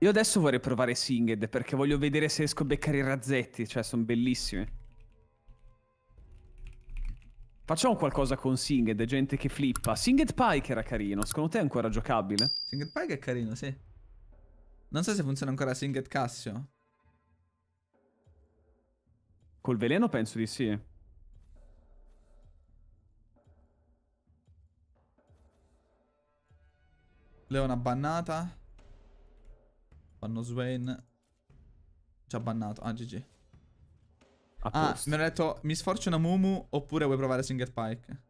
Io adesso vorrei provare Singed perché voglio vedere se riesco a beccare i razzetti, cioè sono bellissimi. Facciamo qualcosa con Singed, gente che flippa. Singed Pike era carino, secondo te è ancora giocabile? Singed Pike è carino, sì. Non so se funziona ancora Singed Cassio. Col veleno penso di sì. Leona bannata. Fanno Swain. Già bannato. Ah, GG. Ah, mi hanno detto Misfortune a Mumu oppure vuoi provare Single Pike?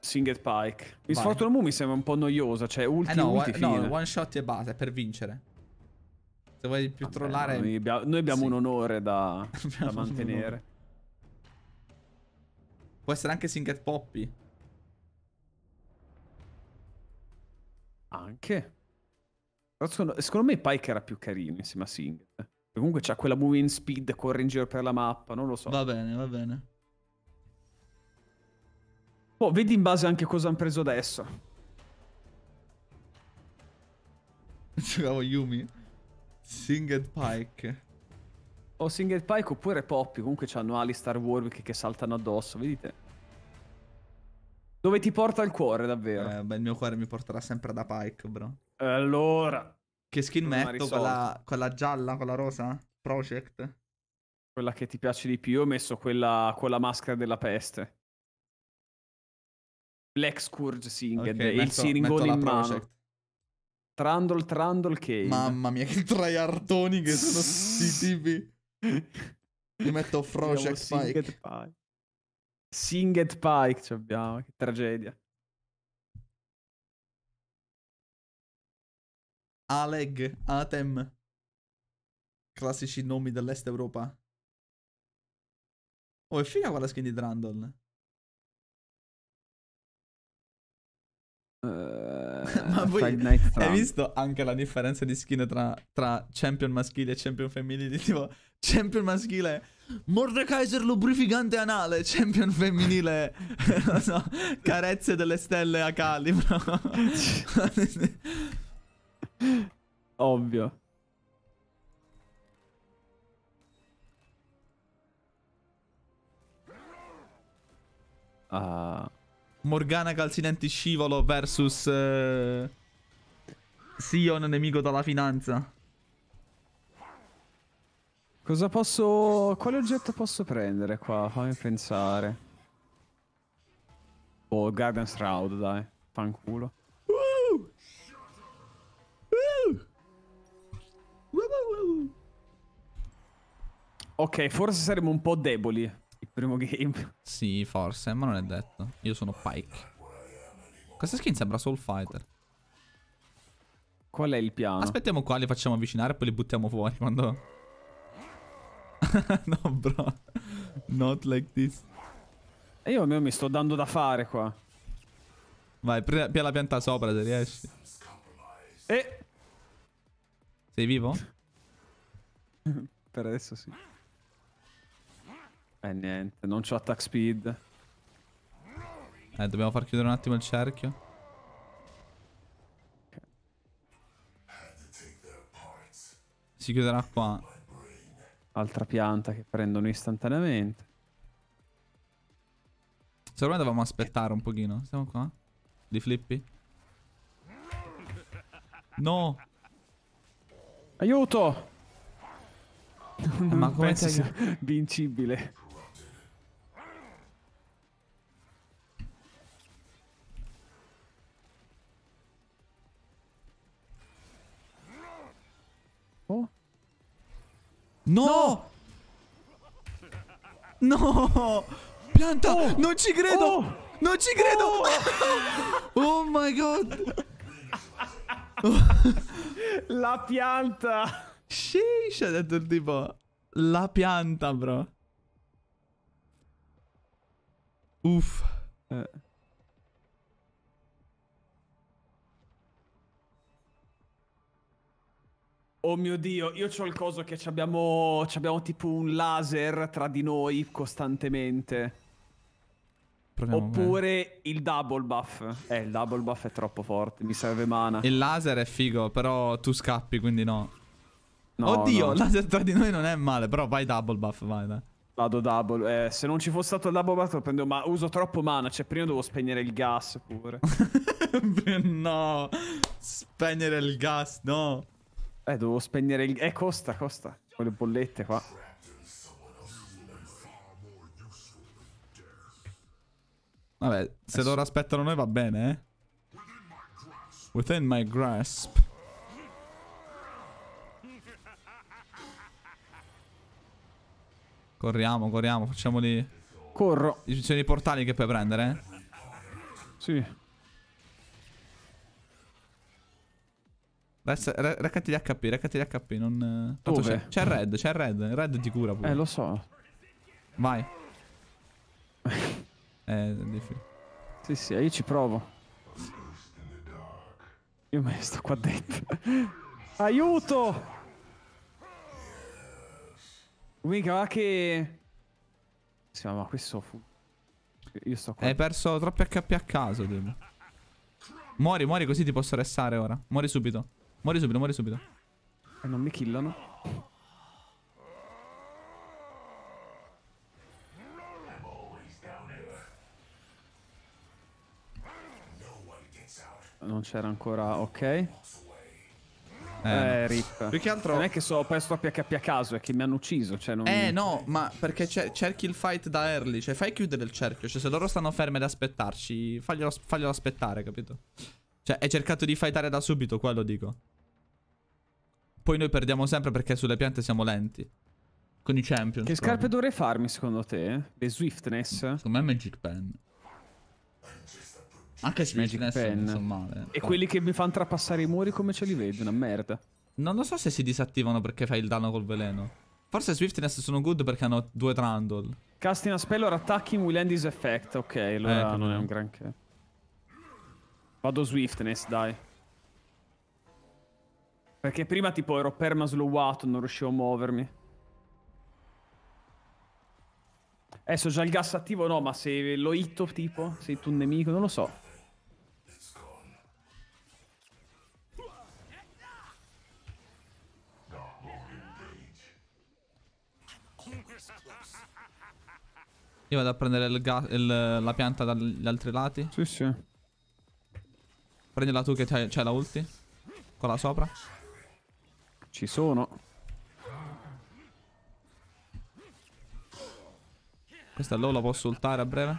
Single Pike. Misfortune a Mumu mi sembra un po' noiosa, cioè ulti, eh no, ulti, one, fine. no, one shot e base, per vincere. Se vuoi più Vabbè, trollare... Noi, noi abbiamo sì. un onore da, da mantenere. Può essere anche Singer Poppy. Anche? Secondo, secondo, me Pike era più carino insieme a Singh. Comunque c'ha quella moving speed, corre in giro per la mappa, non lo so. Va bene, va bene. Oh, vedi in base anche cosa hanno preso adesso. Giocavo Yumi. Singed Pike. O oh, Singed Pike oppure Poppy. Comunque c'hanno ali Star Warwick che saltano addosso, vedete? Dove ti porta il cuore, davvero? Eh, beh, il mio cuore mi porterà sempre da Pike, bro. Allora. Che skin non metto? Quella, quella, gialla, quella rosa? Project? Quella che ti piace di più, ho messo quella con la maschera della peste. Black Scourge Singed, okay, il siringone in mano. Project. Trundle, Trundle Kane. Mamma mia, che traiartoni che sono sti tipi. Ti metto Project Pike. Singed Pike ci abbiamo, che tragedia. Aleg, Atem. Classici nomi dell'est Europa. Oh, è figa quella skin di Drandon. Uh, Ma voi hai visto anche la differenza di skin tra, tra champion maschile e champion femminile? Tipo, champion maschile Mordekaiser lubrificante anale, champion femminile no, carezze delle stelle a calibro. Ovvio. Uh... Morgana calzinanti scivolo versus... Eh... Sion nemico dalla finanza. Cosa posso... Quale oggetto posso prendere qua? Fammi pensare. Oh, Guardian Shroud, dai. Fanculo. Ok, forse saremo un po' deboli il primo game. Sì, forse, ma non è detto. Io sono Pike. Questa skin sembra Soul Fighter. Qual è il piano? Aspettiamo qua, li facciamo avvicinare e poi li buttiamo fuori quando... no, bro. Not like this. E io almeno mi sto dando da fare qua. Vai, pia la pianta sopra se riesci. E... Sei vivo? per adesso sì. Eh niente, non c'ho attack speed. Eh, dobbiamo far chiudere un attimo il cerchio. Si chiuderà qua. Altra pianta che prendono istantaneamente. Secondo me dovevamo aspettare un pochino. Siamo qua? Di flippi? No! Aiuto! Eh, ma come sei Invincibile. No! No! no! Pianta! Oh! Non ci credo! Oh! Non ci credo! Oh, oh my god! La pianta! Sheesh, ha detto il tipo. La pianta, bro. Uff. Eh. Oh mio dio, io ho il coso che abbiamo, abbiamo tipo un laser tra di noi costantemente. Proviamo Oppure bene. il double buff. Eh, il double buff è troppo forte, mi serve mana. Il laser è figo, però tu scappi, quindi no. no Oddio, no. il laser tra di noi non è male, però vai double buff, vai dai. Vado double, eh, se non ci fosse stato il double buff lo prendo, ma uso troppo mana, cioè prima devo spegnere il gas pure. no, spegnere il gas, no. Eh, devo spegnere il... Eh, costa, costa. Con le bollette qua. Vabbè, se loro aspettano noi va bene, eh. Within my grasp. Corriamo, corriamo, facciamoli... Corro. Ci sono i portali che puoi prendere? Eh. Sì. Adesso raccati gli HP, raccati gli HP, non... Eh, Dove? C'è il red, c'è il red, il red ti cura pure. Eh, lo so. Vai. eh, difficile. Sì, sì, io ci provo. Io me ne sto qua dentro. Aiuto! Mica va che... Sì, ma questo fu... Io sto qua. Hai perso troppi HP a caso, Demo. Muori, muori così ti posso restare ora. Muori subito. Muori subito, muori subito. E non mi killano. Non c'era ancora, ok. Eh, eh rip. Più che altro... Non è che so, ho perso a PHP a caso, è che mi hanno ucciso. Cioè non... Eh no, ma perché cerchi il fight da early, cioè fai chiudere il cerchio. Cioè se loro stanno fermi ad aspettarci, faglielo, faglielo aspettare, capito? Cioè hai cercato di fightare da subito, quello dico. Poi noi perdiamo sempre perché sulle piante siamo lenti. Con i champion. Che scarpe proprio. dovrei farmi secondo te? Le Swiftness? Secondo me Magic Pen. Anche se Magic Pen non sono male. E eh. oh. quelli che mi fanno trapassare i muri come ce li vedi? Una merda. Non lo so se si disattivano perché fai il danno col veleno. Forse Swiftness sono good perché hanno due Trundle. Casting a spell or attacking will end his effect. Ok, allora eh, non è un granché. Vado Swiftness, dai. Perché prima tipo ero permaslowato, non riuscivo a muovermi. Adesso ho già il gas attivo no, ma se lo hitto tipo, sei tu un nemico, non lo so. Io vado a prendere il il, la pianta dagli altri lati. Sì, sì. Prendila tu che c'hai la ulti. Quella sopra. Ci sono. Questa low posso ultare a breve?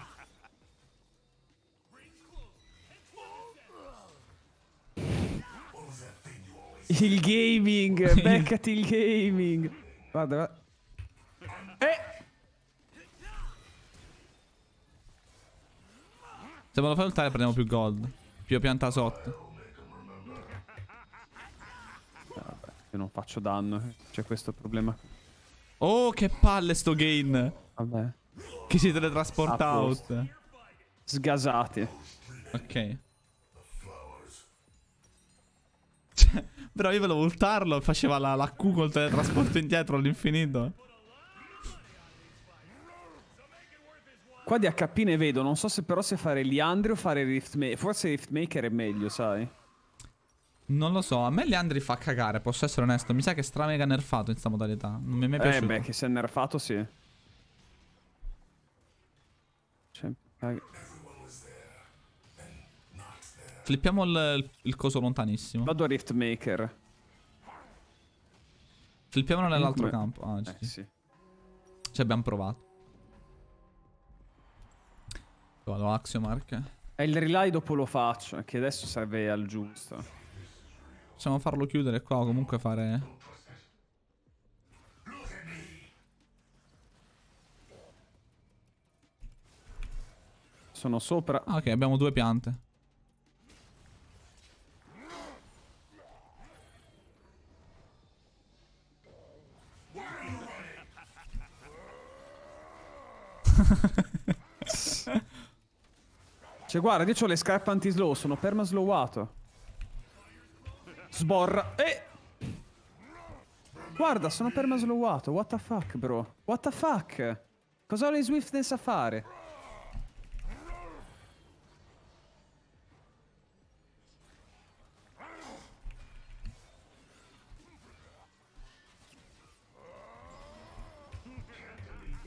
Il gaming, beccati il gaming. Guarda, guarda. Eh! Se me lo fai ultare prendiamo più gold. Più pianta sotto. che non faccio danno. Eh. C'è questo problema. Oh, che palle sto gain. Vabbè. Che si teletrasporta out. Sgasati. Ok. Cioè, però io volevo ultarlo e faceva la, la Q col teletrasporto indietro all'infinito. Qua di HP ne vedo, non so se però se fare Liandri o fare Riftmaker. Forse Riftmaker è meglio, sai? Non lo so, a me Leandri fa cagare, posso essere onesto. Mi sa che è stramega nerfato in sta modalità. Non mi è mai eh, piaciuto. Eh beh, che è nerfato, sì. Cioè, Flippiamo il, il, coso lontanissimo. Vado a Rift Maker. Flippiamolo nell'altro campo. Ah, eh, sì. Ci abbiamo provato. Vado Axiomark. E il rely dopo lo faccio, che adesso serve al giusto. Possiamo farlo chiudere qua o comunque fare... Sono sopra. Ah, ok, abbiamo due piante. cioè, guarda, io ho le scarpe anti-slow, sono perma slowato sborra. E... Guarda, sono permaslowato. What the fuck, bro? What the fuck? Cosa Holly Swift deve fare?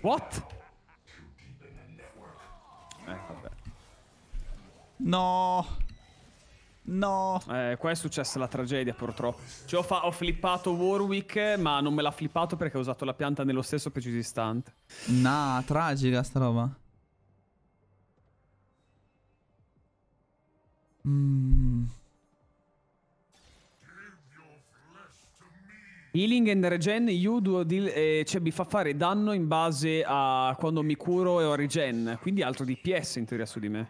What? Eh, vabbè. No. No. Eh, qua è successa la tragedia, purtroppo. Cioè, ho, fa- ho, flippato Warwick, ma non me l'ha flippato perché ho usato la pianta nello stesso preciso istante. No, tragica sta roba. Mm. Healing and regen, you do deal, eh, cioè mi fa fare danno in base a quando mi curo e ho regen, quindi altro DPS in teoria su di me.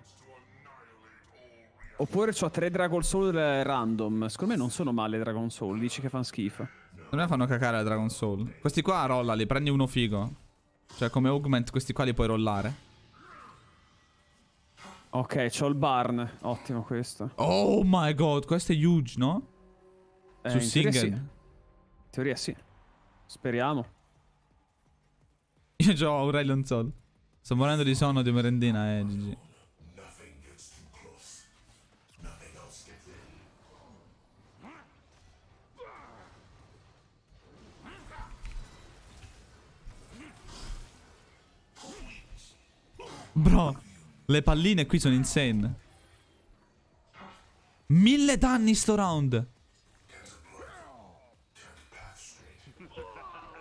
Oppure ho tre Dragon Soul eh, random. Secondo me non sono male i Dragon Soul. Dici che fanno schifo. Secondo me fanno cacare la Dragon Soul. Questi qua rollali, prendi uno figo. Cioè, come augment, questi qua li puoi rollare. Ok, c'ho il barn. Ottimo questo. Oh my god, questo è huge, no? Eh, Su single. Teoria sì. In teoria sì. Speriamo. Io già ho un Raylon Soul. Sto morendo di sonno di merendina, eh, GG. Bro, le palline qui sono insane. Mille danni sto round.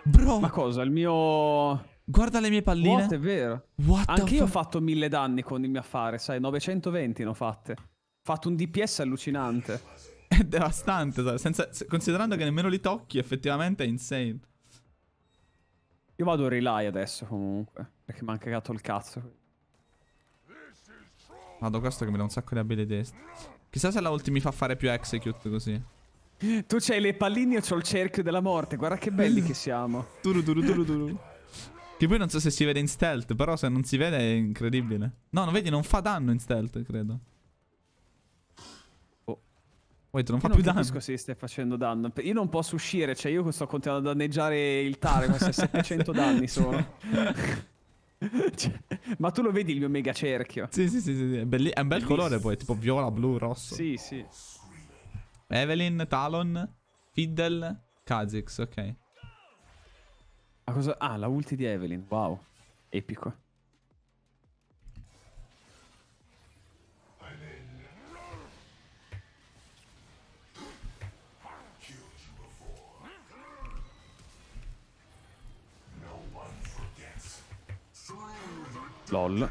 Bro. Ma cosa, il mio... Guarda le mie palline. What, è vero. What Anche io ho fatto mille danni con il mio affare, sai, 920 ne ho fatte. Ho fatto un DPS allucinante. È devastante, senza... considerando che nemmeno li tocchi, effettivamente è insane. Io vado in relay adesso comunque, perché mi ha cagato il cazzo. Vado questo che mi dà un sacco di ability. Chissà se la ulti mi fa fare più execute così. Tu c'hai le palline, io ho il cerchio della morte. Guarda che belli che siamo. Duru duru duru turu. Che poi non so se si vede in stealth, però se non si vede è incredibile. No, non vedi, non fa danno in stealth, credo. Oh. Wait, non io fa non più danno. Non capisco se stai facendo danno. Io non posso uscire, cioè io sto continuando a danneggiare il Tare, ma 700 danni sono. cioè, ma tu lo vedi il mio mega cerchio? Sì, sì, sì, sì. È, belli- è un bel colore poi, tipo viola, blu, rosso. Sì, sì. Evelyn, Talon, Fiddle, Kha'Zix, ok. Ah, cosa... ah, la ulti di Evelyn, wow. Epico. LOL.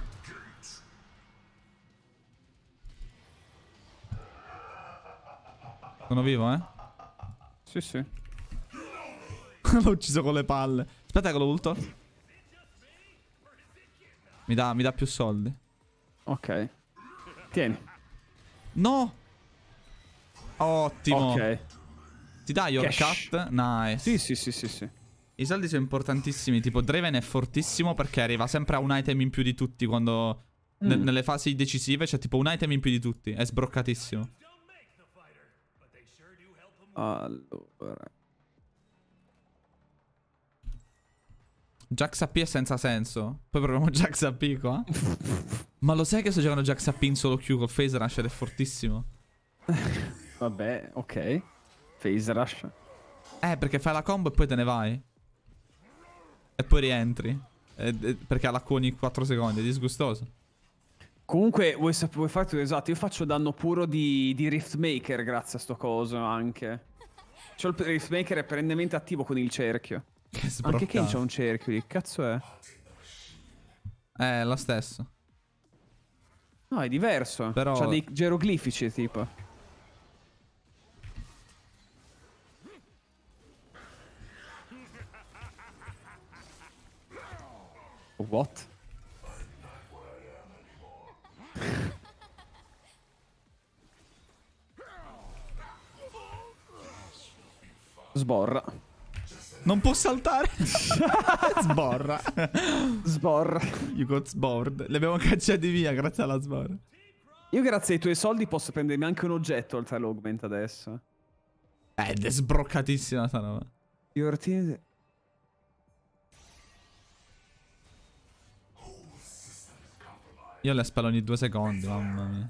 Sono vivo, eh? Sì, sì. L'ho ucciso con le palle. Aspetta che lo ulto. Mi dà, mi dà più soldi. Ok. Tieni. No! Ottimo. Ok. Ti dai your Cash. cut? Nice. Sì, sì, sì, sì, sì. I soldi sono importantissimi. Tipo, Draven è fortissimo perché arriva sempre a un item in più di tutti quando... Mm. Ne nelle fasi decisive c'è tipo un item in più di tutti. È sbroccatissimo. Allora... Jax AP è senza senso. Poi proviamo Jax AP qua. Ma lo sai che sto giocando Jax AP in solo Q con Phase Rush ed è fortissimo? Vabbè, ok. Phase Rush. Eh, perché fai la combo e poi te ne vai. E poi rientri. Eh, eh, perché alla coni 4 secondi, è disgustoso. Comunque, vuoi, vuoi farti esatto? Io faccio danno puro di, di Maker grazie a sto coso anche. C'ho il Rift Maker è perennemente attivo con il cerchio. Che anche Ken c'ha un cerchio, che cazzo è? Eh, è lo stesso. No, è diverso. Però... C'ha dei geroglifici tipo. What? Sborra. Non può saltare. sborra. Sborra. You got sbored. Li abbiamo cacciati via grazie alla sborra. Io grazie ai tuoi soldi posso prendermi anche un oggetto oltre all'augment adesso. Eh, è sbroccatissima sta roba. Your team... Io le spello ogni due secondi, mamma mia.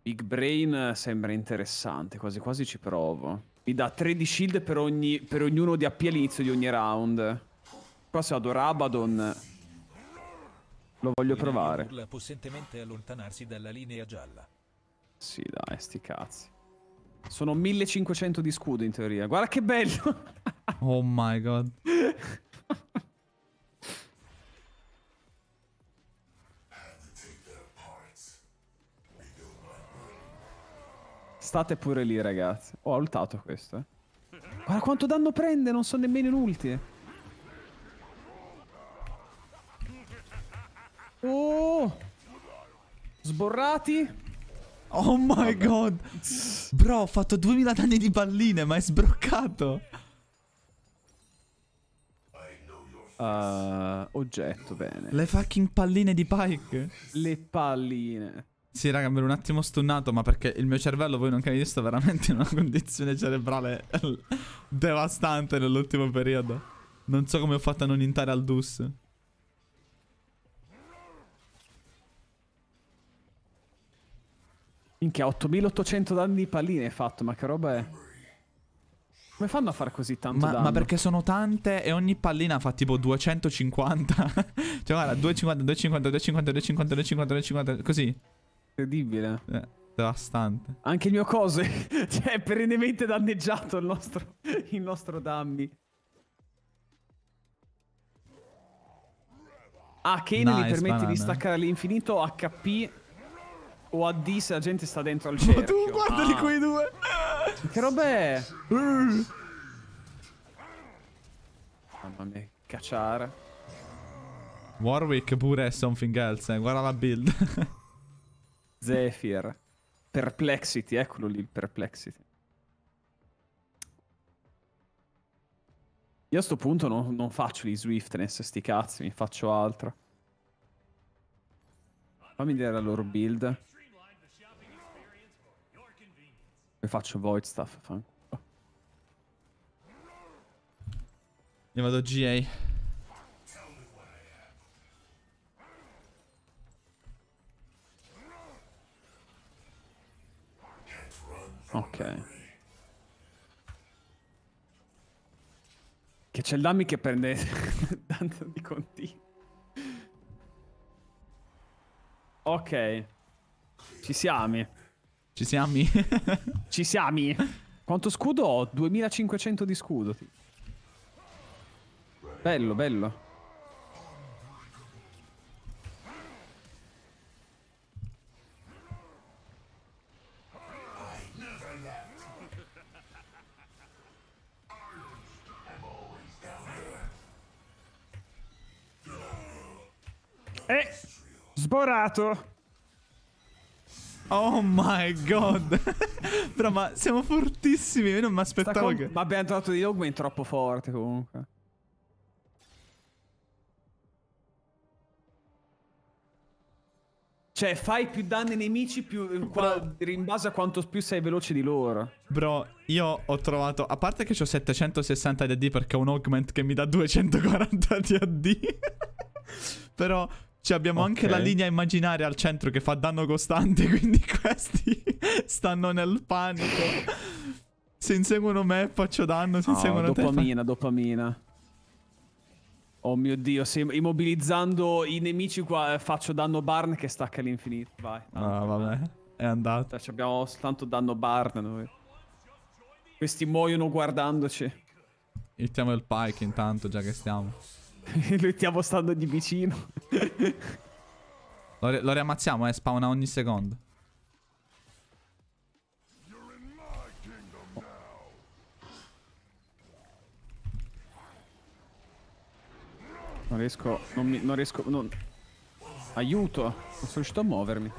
Big Brain sembra interessante, quasi quasi ci provo. Mi dà 3 di shield per, ogni, per ognuno di AP all'inizio di ogni round. Qua se vado Rabadon... Lo voglio provare. Urla possentemente allontanarsi dalla linea gialla. Sì, dai, sti cazzi. Sono 1500 di scudo in teoria. Guarda che bello! oh my god. State pure lì, ragazzi. Ho ultato questo, eh. Guarda quanto danno prende, non so nemmeno in ulti. Oh! Sborrati. Oh my Vabbè. god. Bro, ho fatto 2000 danni di palline, ma è sbroccato. Uh, oggetto, bene. Le fucking palline di Pike. Le palline. Sì, raga, mi ero un attimo stunnato, ma perché il mio cervello, voi non capite, sta veramente in una condizione cerebrale devastante nell'ultimo periodo. Non so come ho fatto a non intare al dus. Minchia, 8800 danni di palline hai fatto, ma che roba è? Come fanno a fare così tanto ma, danno? Ma perché sono tante e ogni pallina fa tipo 250. cioè guarda, 250, 250, 250, 250, 250, 250, 250 così. Incredibile. Eh, devastante. Anche il mio cose. cioè, è perennemente danneggiato il nostro, il nostro dammi. Ah, Kane nice, gli permette banana. di staccare all'infinito HP o a D se la gente sta dentro al cerchio. Ma tu guardali ah. quei due! Che roba è? Mamma mia, cacciare. Warwick pure è something else, eh. guarda la build. Zephyr. Perplexity, eccolo lì il perplexity. Io a sto punto non, non faccio gli Swiftness, sti cazzi, mi faccio altro. Fammi vedere la loro build. E faccio void stuff. Fine. Io vado GA. Ok. Che c'è il dummy che prende tanto di conti. Ok. Ci siamo. Ci siamo? Ci siamo. Quanto scudo ho? 2500 di scudo. Bello, bello. E eh, sborato. Oh my god. Però ma siamo fortissimi, io non mi aspettavo con... che... Ma abbiamo trovato di Dogman troppo forte comunque. Cioè, fai più danni ai nemici più, qua, in base a quanto più sei veloce di loro. Bro, io ho trovato... A parte che ho 760 di AD perché ho un augment che mi dà 240 di AD. Però cioè abbiamo okay. anche la linea immaginaria al centro che fa danno costante, quindi questi stanno nel panico. se inseguono me faccio danno, se oh, ah, dopamina, te... Dopamina, dopamina. Oh mio dio, se immobilizzando i nemici qua eh, faccio danno Barn che stacca all'infinito. Vai. Ah, vabbè. È andata. Cioè, abbiamo soltanto danno Barn noi. Questi muoiono guardandoci. Mettiamo il pike intanto, già che stiamo. Lui stiamo stando di vicino. lo, lo riammazziamo, eh. Spawna ogni secondo. Non riesco, non, mi, non riesco, non... Aiuto, non sono riuscito a muovermi.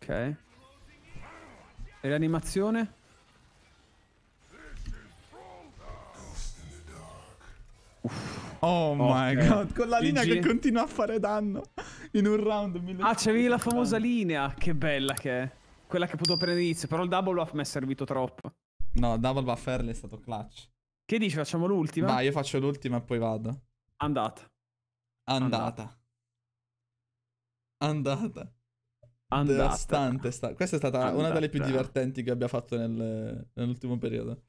Ok. E l'animazione? Oh okay. my god, con la linea Gigi. che continua a fare danno in un round. Ah, c'avevi la famosa linea, che bella che è. Quella che potevo prendere inizio, però il double buff mi è servito troppo. No, double buff early è stato clutch. Che dici, facciamo l'ultima? Vai, io faccio l'ultima e poi vado. Andata. Andata. Andata devastante. sta... Questa è stata Andata. una delle più divertenti che abbia fatto nel... nell'ultimo periodo.